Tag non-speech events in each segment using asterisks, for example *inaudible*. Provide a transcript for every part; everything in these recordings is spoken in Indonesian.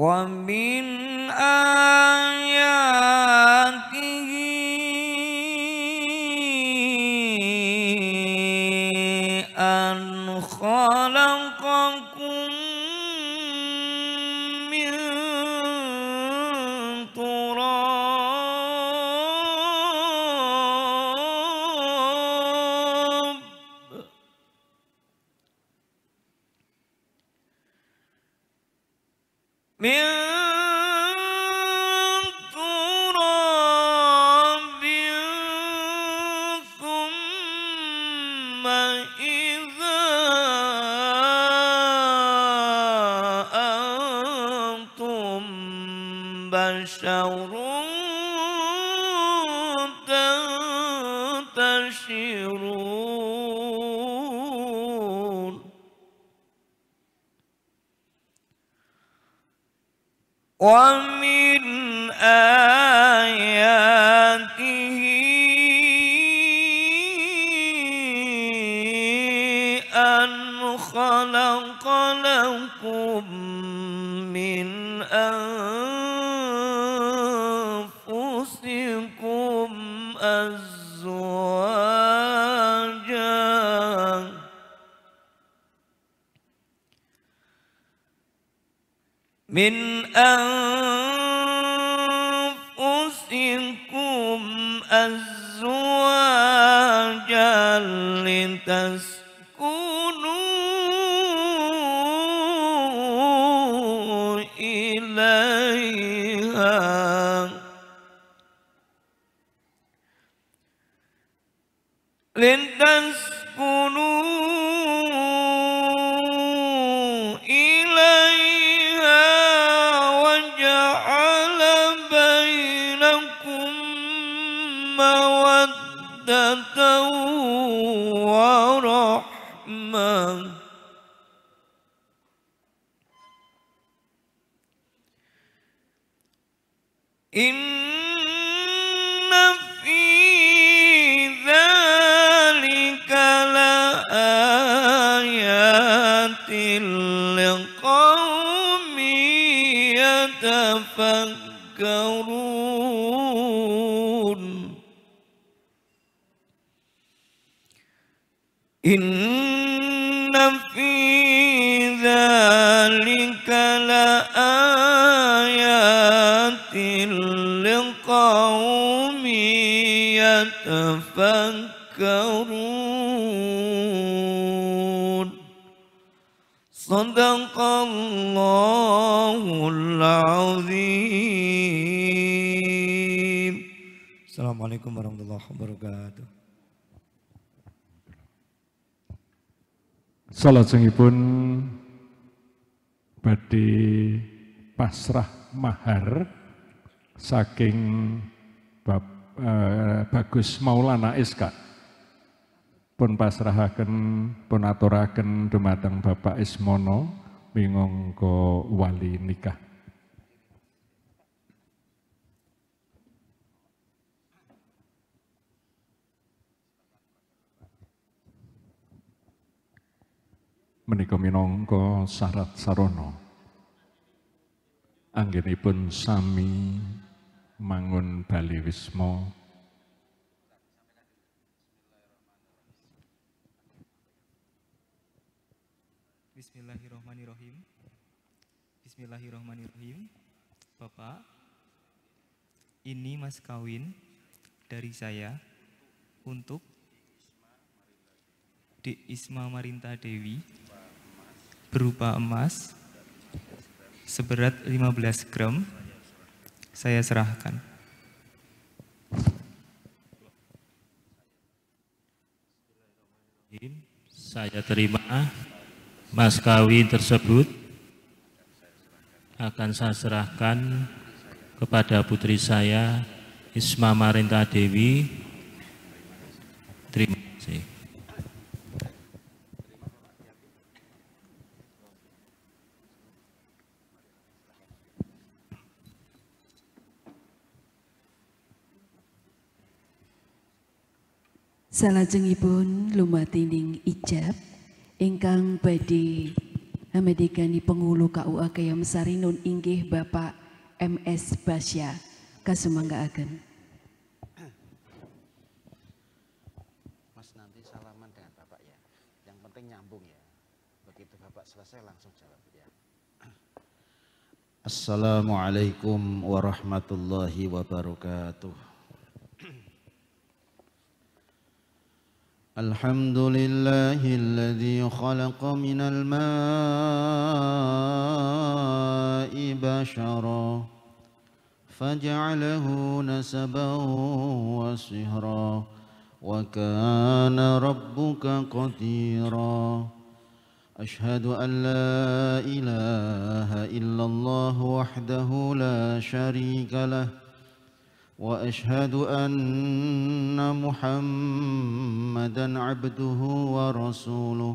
ومن آيات من أنفسكم أزواجا من أنفسكم أزواجا لتس إن في ذلك لآيات يتفكرون إن يتفكرون صدق الله العظيم السلام عليكم ورحمة الله وبركاته Salat sengi pun badi pasrah mahar saking bab Eh, bagus Maulana SK. Pun pasrahaken pun aturaken dumateng Bapak Ismono mingongko wali nikah. menika minangka syarat sarana anggenipun sami Mangun Baliwismo Bismillahirrahmanirrahim Bismillahirrahmanirrahim Bapak Ini mas kawin Dari saya Untuk di Isma Marinta Dewi berupa emas seberat 15 gram saya serahkan. Saya terima mas kawin tersebut akan saya serahkan kepada putri saya Isma Marinta Dewi. Terima kasih. Salajengipun lumatining ijab ingkang badhe amedegani pengulu KUA Kayam Sari nun inggih Bapak MS Basya kasumanggaaken. Mas nanti salaman dengan Bapak ya. Yang penting nyambung ya. Begitu Bapak selesai langsung jawab ya. Assalamualaikum warahmatullahi wabarakatuh. الحمد لله الذي خلق من الماء بشرا فجعله نسبا وصهرا وكان ربك قديرا أشهد أن لا إله إلا الله وحده لا شريك له واشهد ان محمدا عبده ورسوله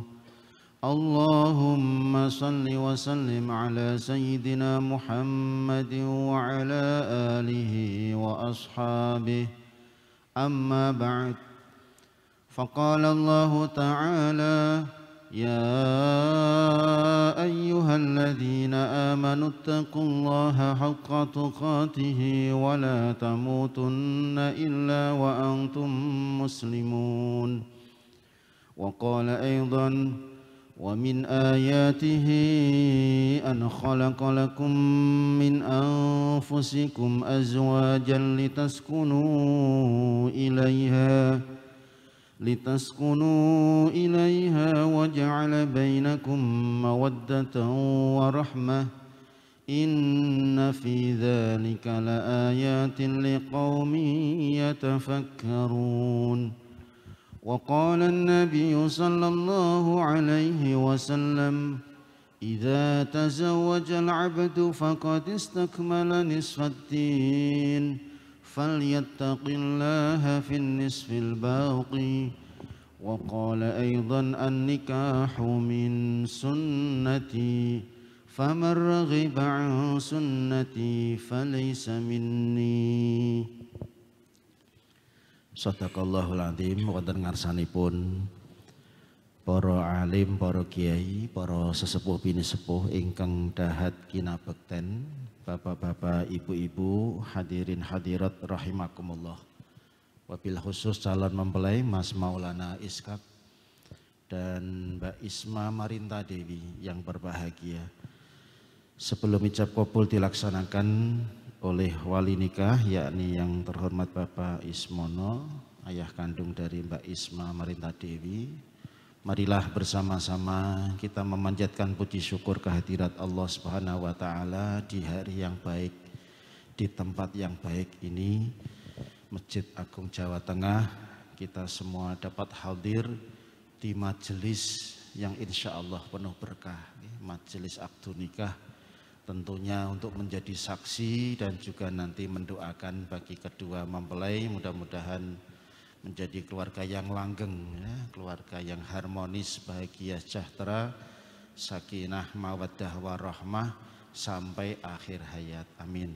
اللهم صل وسلم على سيدنا محمد وعلى اله واصحابه اما بعد فقال الله تعالى يا أيها الذين آمنوا اتقوا الله حق تقاته ولا تموتن إلا وأنتم مسلمون وقال أيضا ومن آياته أن خلق لكم من أنفسكم أزواجا لتسكنوا إليها لتسكنوا إليها وجعل بينكم مودة ورحمة إن في ذلك لآيات لقوم يتفكرون وقال النبي صلى الله عليه وسلم إذا تزوج العبد فقد استكمل نصف الدين فليتق الله في النصف الباقي وقال أيضا النكاح من سنتي فمن رغب عن سنتي فليس مني Sadaqallahul azim wonten ngarsanipun para alim, para kiai, para sesepuh bini sepuh ingkang dahat kinabekten Bapak-bapak, ibu-ibu, hadirin hadirat rahimakumullah. Wabil khusus calon mempelai Mas Maulana Iskak dan Mbak Isma Marinta Dewi yang berbahagia. Sebelum ijab kabul dilaksanakan oleh wali nikah yakni yang terhormat Bapak Ismono, ayah kandung dari Mbak Isma Marinta Dewi, Marilah bersama-sama kita memanjatkan puji syukur kehadirat Allah Subhanahu wa taala di hari yang baik di tempat yang baik ini Masjid Agung Jawa Tengah kita semua dapat hadir di majelis yang insya Allah penuh berkah ya, majelis akdu nikah tentunya untuk menjadi saksi dan juga nanti mendoakan bagi kedua mempelai mudah-mudahan menjadi keluarga yang langgeng, ya, keluarga yang harmonis, bahagia, sejahtera, sakinah, mawaddah, warahmah sampai akhir hayat. Amin.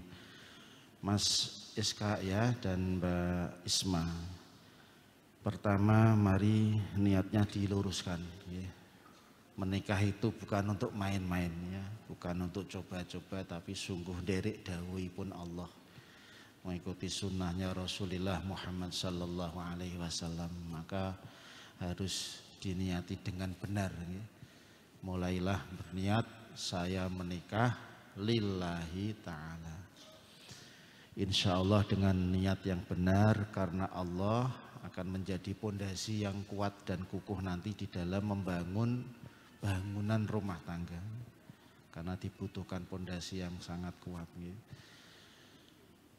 Mas Iska ya dan Mbak Isma. Pertama, mari niatnya diluruskan. Ya. Menikah itu bukan untuk main-main, ya. bukan untuk coba-coba, tapi sungguh derik dawai pun Allah mengikuti sunnahnya Rasulullah Muhammad Sallallahu Alaihi Wasallam maka harus diniati dengan benar ya. mulailah berniat saya menikah lillahi ta'ala Insya Allah dengan niat yang benar karena Allah akan menjadi pondasi yang kuat dan kukuh nanti di dalam membangun bangunan rumah tangga karena dibutuhkan pondasi yang sangat kuat gitu.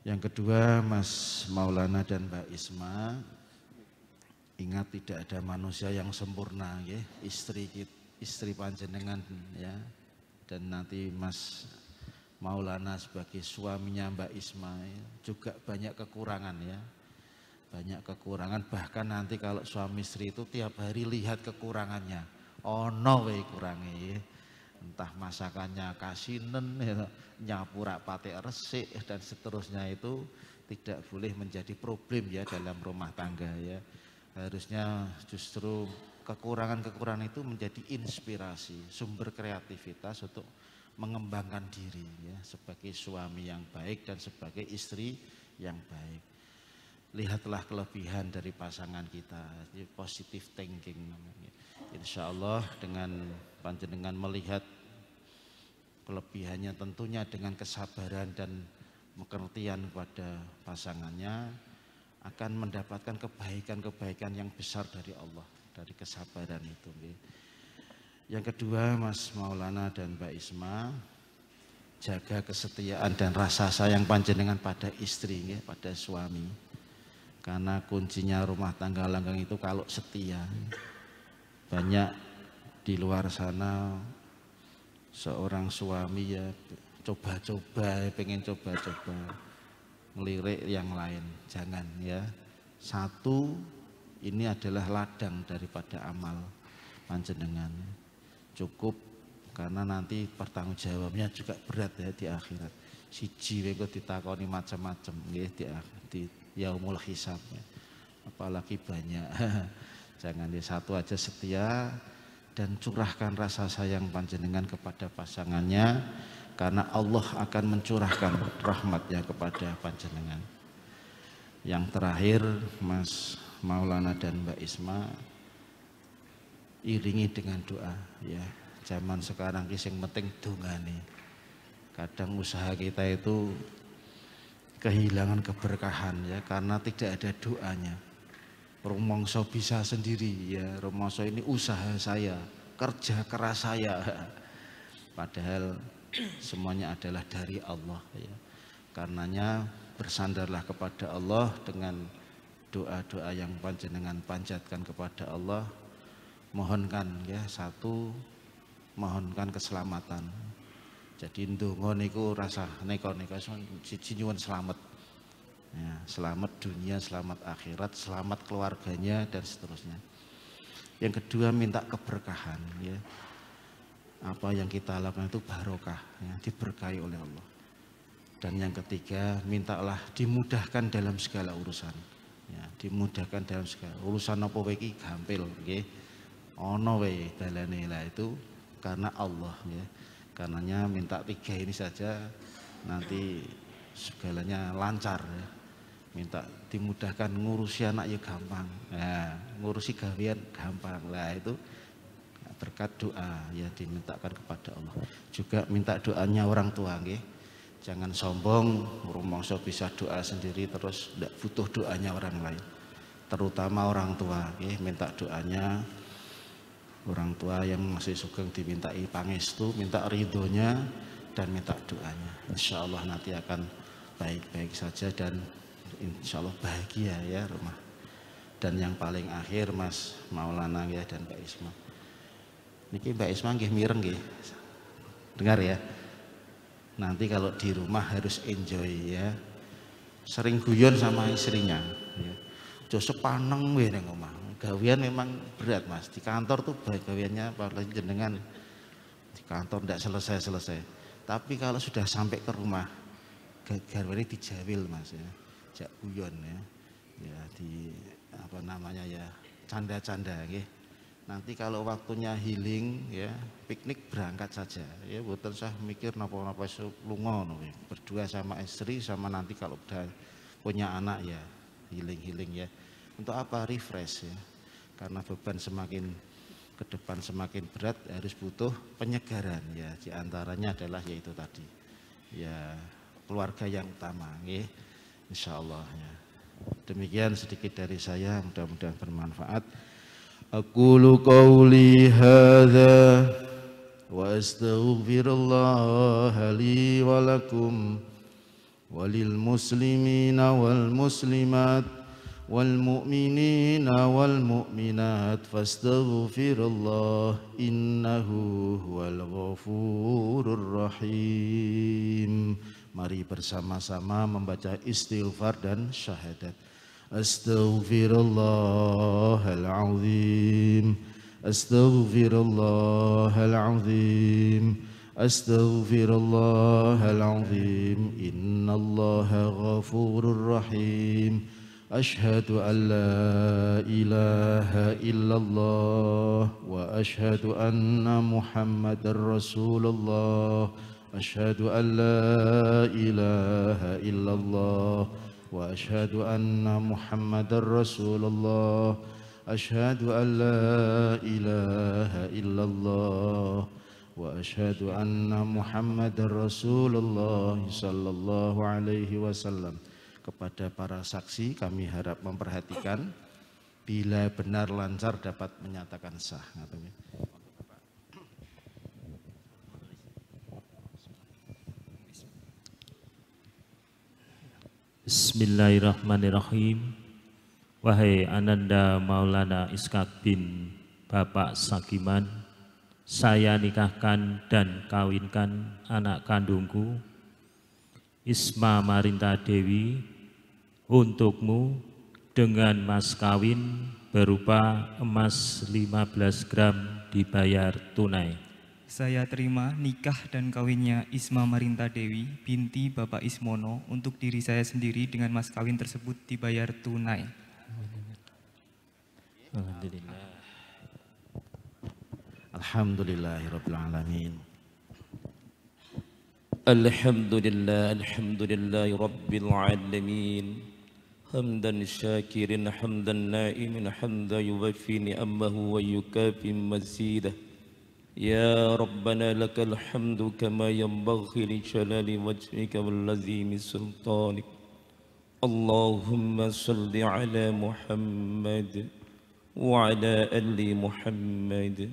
Yang kedua Mas Maulana dan Mbak Isma ingat tidak ada manusia yang sempurna ya istri istri panjenengan ya dan nanti Mas Maulana sebagai suaminya Mbak Isma ya, juga banyak kekurangan ya banyak kekurangan bahkan nanti kalau suami istri itu tiap hari lihat kekurangannya oh no way kurangi ya entah masakannya kasinen ya, nyapura pate resik dan seterusnya itu tidak boleh menjadi problem ya dalam rumah tangga ya harusnya justru kekurangan-kekurangan itu menjadi inspirasi sumber kreativitas untuk mengembangkan diri ya sebagai suami yang baik dan sebagai istri yang baik lihatlah kelebihan dari pasangan kita ya, positive thinking namanya Insya Allah dengan panjenengan melihat kelebihannya tentunya dengan kesabaran dan pengertian kepada pasangannya akan mendapatkan kebaikan-kebaikan yang besar dari Allah dari kesabaran itu. Yang kedua Mas Maulana dan Mbak Isma jaga kesetiaan dan rasa sayang panjenengan pada istri, pada suami. Karena kuncinya rumah tangga langgang itu kalau setia. Banyak di luar sana seorang suami ya coba-coba pengen coba-coba ngelirik yang lain jangan ya satu ini adalah ladang daripada amal panjenengan cukup karena nanti pertanggung jawabnya juga berat ya di akhirat si siji itu ditakoni macam-macam ya di, di yaumul hisab ya. apalagi banyak *laughs* jangan di ya, satu aja setia dan curahkan rasa sayang panjenengan kepada pasangannya karena Allah akan mencurahkan rahmatnya kepada panjenengan. Yang terakhir Mas Maulana dan Mbak Isma iringi dengan doa ya. Zaman sekarang kising penting nih Kadang usaha kita itu kehilangan keberkahan ya karena tidak ada doanya. Rumongso bisa sendiri ya, rumongso ini usaha saya, kerja keras saya. *laughs* Padahal semuanya adalah dari Allah ya. Karenanya bersandarlah kepada Allah dengan doa-doa yang panjenengan panjatkan kepada Allah. Mohonkan ya satu mohonkan keselamatan. Jadi ndonga niku rasa neko-neko siji selamat. Ya, selamat dunia, selamat akhirat, selamat keluarganya dan seterusnya. Yang kedua minta keberkahan ya. Apa yang kita lakukan itu barokah, ya, diberkahi oleh Allah. Dan yang ketiga mintalah dimudahkan dalam segala urusan. Ya, dimudahkan dalam segala urusan apa iki gampil nggih. Ono wae itu karena Allah ya. Karenanya minta tiga ini saja nanti segalanya lancar ya minta dimudahkan ngurusi anak ya gampang nah, ngurusi gawian gampang lah itu berkat doa ya dimintakan kepada Allah juga minta doanya orang tua ya. jangan sombong rumongso bisa doa sendiri terus tidak butuh doanya orang lain terutama orang tua ya. minta doanya orang tua yang masih sugeng dimintai pangestu minta ridhonya dan minta doanya insya Allah nanti akan baik-baik saja dan insya Allah bahagia ya rumah dan yang paling akhir Mas Maulana ya dan Pak Isma niki Mbak Isma nggih mireng nggih dengar ya nanti kalau di rumah harus enjoy ya sering guyon sama istrinya ya. Josep paneng weh neng omah gawian memang berat mas di kantor tuh baik gawiannya paling jenengan di kantor tidak selesai selesai tapi kalau sudah sampai ke rumah gawiannya dijawil mas ya diajak guyon ya. Ya di apa namanya ya canda-canda nggih. Nanti kalau waktunya healing ya piknik berangkat saja ya boten usah mikir napa-napa lunga berdua sama istri sama nanti kalau udah punya anak ya healing-healing ya. Untuk apa refresh ya? Karena beban semakin ke depan semakin berat harus butuh penyegaran ya diantaranya adalah yaitu tadi ya keluarga yang utama nggih insya Allah ya. Demikian sedikit dari saya, mudah-mudahan bermanfaat. Aku qawli hadza wa astaghfirullah li wa walil muslimina wal muslimat wal mu'minina wal mu'minat fastaghfirullah innahu huwal ghafurur rahim. Mari bersama-sama membaca istighfar dan syahadat. Astaghfirullahalazim. Astaghfirullahalazim. Astaghfirullahalazim. Innallaha ghafurur rahim. Ashhadu أن لا إله إلا الله وأشهد أن محمد رسول أشهد أن لا إله إلا الله وأشهد أن محمد رسول الله أشهد أن لا إله إلا الله وأشهد أن محمد رسول الله صلى الله عليه وسلم kepada para saksi kami harap memperhatikan bila benar lancar dapat menyatakan sah. Bismillahirrahmanirrahim. Wahai Ananda Maulana Iskak bin Bapak Sakiman, saya nikahkan dan kawinkan anak kandungku, Isma Marinta Dewi, untukmu dengan mas kawin berupa emas 15 gram dibayar tunai saya terima nikah dan kawinnya Isma Marinta Dewi binti Bapak Ismono untuk diri saya sendiri dengan mas kawin tersebut dibayar tunai. Alhamdulillah. alamin. Alhamdulillah, alhamdulillah, rabbil alamin. syakirin, hamdan naimin, hamdan حمدا يوفي wa ويكافئ مزيده يا ربنا لك الحمد كما ينبغي لجلال وجهك والعظيم سلطانك اللهم صل على محمد وعلى آل محمد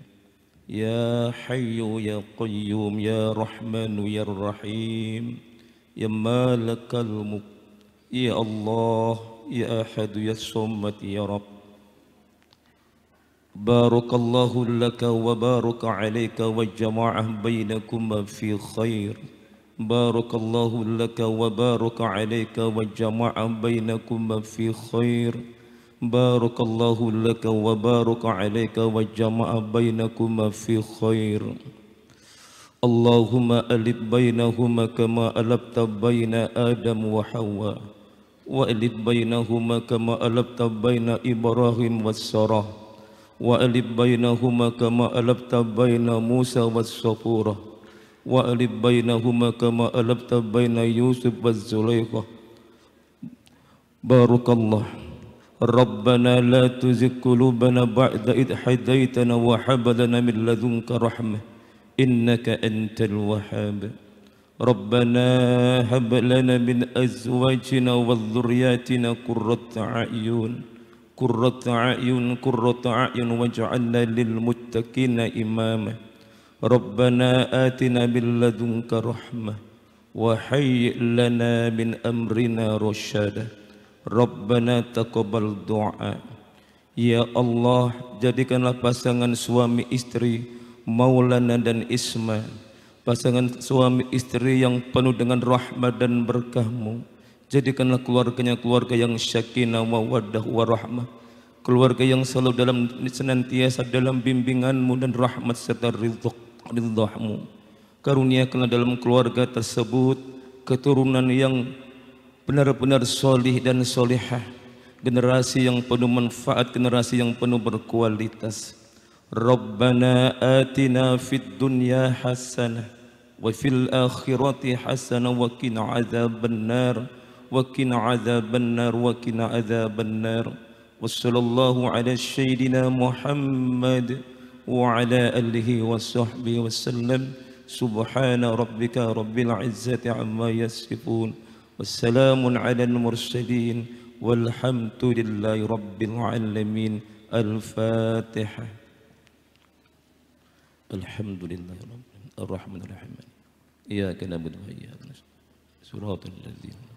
يا حي يا قيوم يا رحمن يا رحيم يا مالك الملك يا الله يا أحد يا صمت يا رب بارك الله لك وبارك عليك والجماعة بينكما في خير بارك الله لك وبارك عليك والجماعة بينكما في خير بارك الله لك وبارك عليك والجماعة بينكما في خير اللهم ألف بينهما كما ألفت بين آدم وحواء وألف بينهما كما ألفت بين إبراهيم والسراء وألب بينهما كما ألبت بين موسى والصفورة وألب بينهما كما ألبت بين يوسف والزليخة بارك الله ربنا لا تزك قلوبنا بعد إذ حديتنا وحبلنا من لدنك رحمة إنك أنت الوهاب ربنا هب لنا من أزواجنا وذرياتنا قرة أعين قرة أعين قرة أعين واجعلنا للمتقين إماما ربنا آتنا من لدنك رحمة وهيئ لنا من أمرنا رشدا ربنا تقبل دعاء Ya Allah, jadikanlah pasangan suami istri Maulana dan Isma' pasangan suami istri yang penuh dengan rahmat dan berkahmu Jadikanlah keluarganya keluarga yang syakinah mawaddah warahmah. Keluarga yang selalu dalam senantiasa dalam bimbinganmu dan rahmat serta rizuk rizuhmu. Karuniakanlah dalam keluarga tersebut keturunan yang benar-benar solih dan solihah. Generasi yang penuh manfaat, generasi yang penuh berkualitas. Rabbana atina fid dunya hasanah wa fil akhirati hasanah wa qina adzabannar. nar. وكن عذاب النار وكن عذاب النار وصلى الله على سيدنا محمد وعلى آله وصحبه وسلم سبحان ربك رب العزة عما يصفون والسلام على المرسلين والحمد لله رب العالمين الفاتحة الحمد لله رب الرحمن الرحيم إياك نعبد وإياك نستعين صراط الذين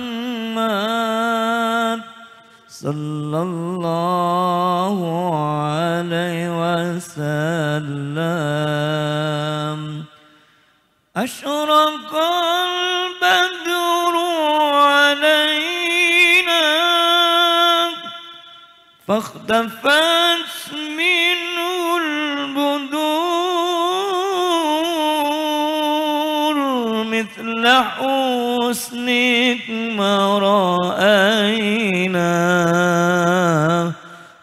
صلى الله عليه وسلم أشرق البدر علينا فاختفت منه البدور مثل حور حسنك ما رأينا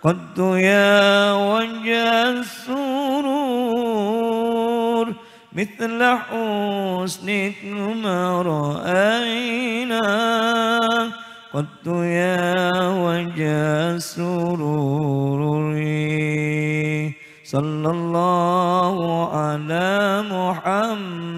قد يا وجه السرور مثل حسنك ما رأينا قد يا وجه السرور صلى الله على محمد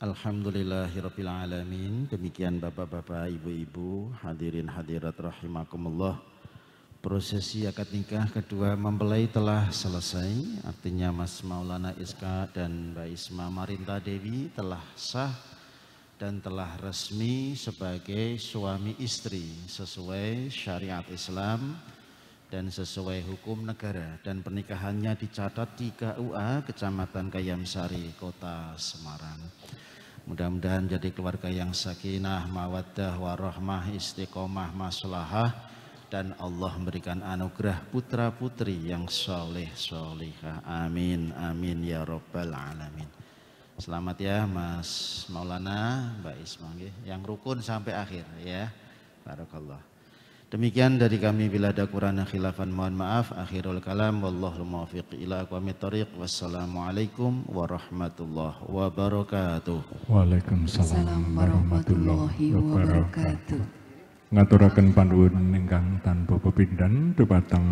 Alhamdulillahirrabbilalamin Demikian bapak-bapak, ibu-ibu, hadirin hadirat rahimakumullah Prosesi akad nikah kedua mempelai telah selesai Artinya Mas Maulana Iska dan Mbak Isma Marinta Dewi telah sah Dan telah resmi sebagai suami istri Sesuai syariat Islam dan sesuai hukum negara dan pernikahannya dicatat di KUA Kecamatan Kayamsari Kota Semarang. Mudah-mudahan jadi keluarga yang sakinah, mawaddah, warahmah, istiqomah, maslahah dan Allah memberikan anugerah putra putri yang soleh solehah. Amin amin ya robbal alamin. Selamat ya Mas Maulana, Mbak Isma, yang rukun sampai akhir ya. Barakallah. Demikian dari kami bila ada kurangnya khilafan mohon maaf. Akhirul kalam wallahul muwaffiq ila aqwamit thariq. Wassalamualaikum warahmatullahi wabarakatuh. Waalaikumsalam warahmatullahi wabarakatuh. Ngaturaken panduan ingkang tanpa pepindhan dhumateng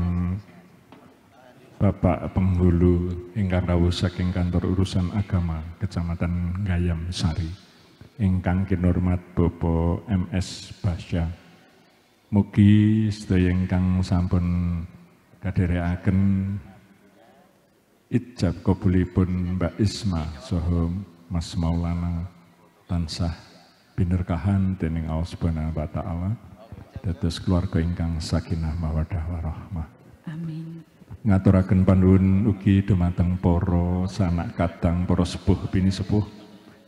Bapak Penghulu ingkang rawuh saking kantor urusan agama Kecamatan Gayam Sari ingkang kinurmat Bapak MS Basya Mugi sedaya ingkang sampun kadherekaken ijab kabulipun Mbak Isma saha Mas Maulana tansah binerkahan dening Allah Subhanahu wa taala dados keluarga ingkang sakinah mawaddah warahmah. Amin. Ngaturaken panuwun ugi dumateng para sanak kadang para sepuh bini sepuh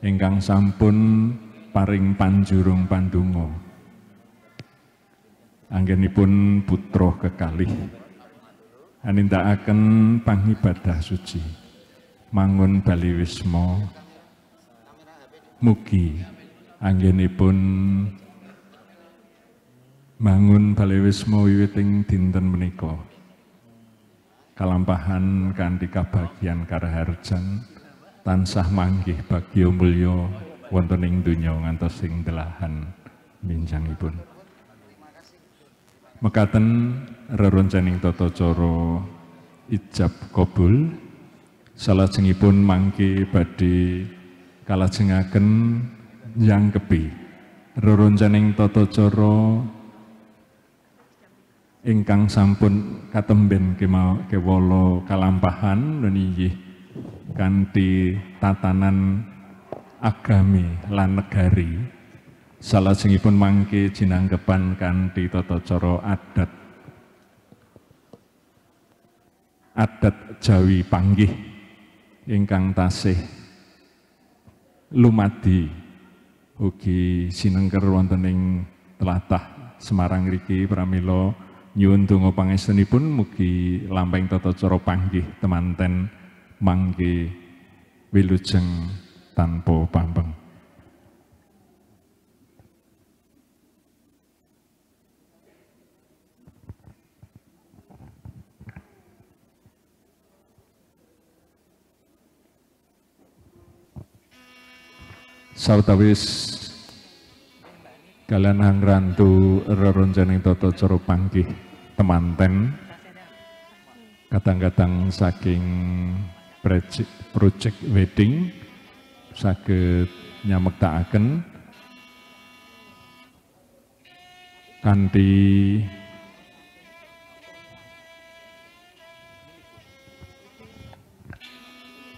ingkang sampun paring panjurung pandonga anggenipun putra kekalih anindakaken pangibadah suci mangun baliwismo mugi anggenipun mangun baliwismo wiwiting dinten menika kalampahan kanthi kabagyan karaharjan tansah manggih bagya mulya wonten ing donya ngantos ing delahan minjangipun mekaten reroncaning tata cara ijab kabul salajengipun mangke badhe kalajengaken yang kebi reroncaning tata cara ingkang sampun katemben kemau kewolo kalampahan dan ganti kanthi tatanan agami lan negari Salah singipun mangke jinangkepan kanthi tata cara adat adat Jawi panggih ingkang tasih lumadi ugi sinengker wonten ing tlatah Semarang riki pramila nyuwun donga pangestunipun mugi lampahing tata cara panggih temanten mangke wilujeng tanpa pambeng. sautawis kalian rantu reronjaning toto coro panggih temanten kadang-kadang saking project, project wedding sakit nyamektaaken kanti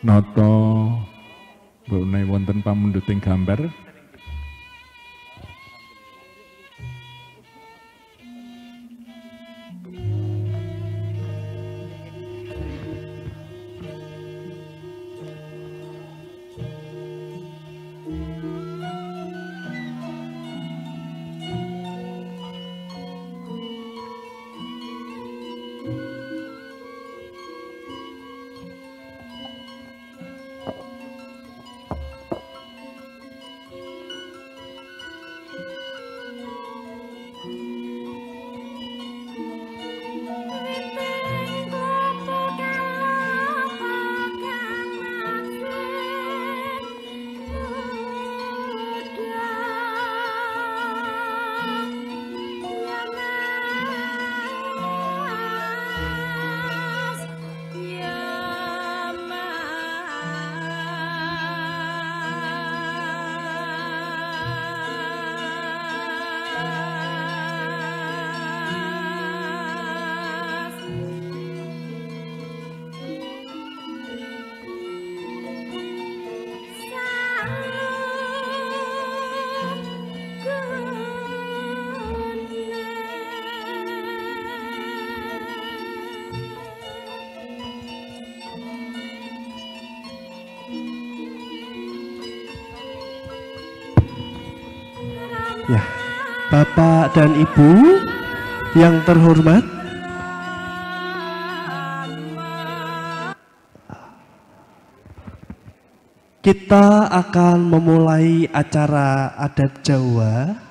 noto tanpa menduting gambar Bapak dan Ibu yang terhormat Kita akan memulai acara adat Jawa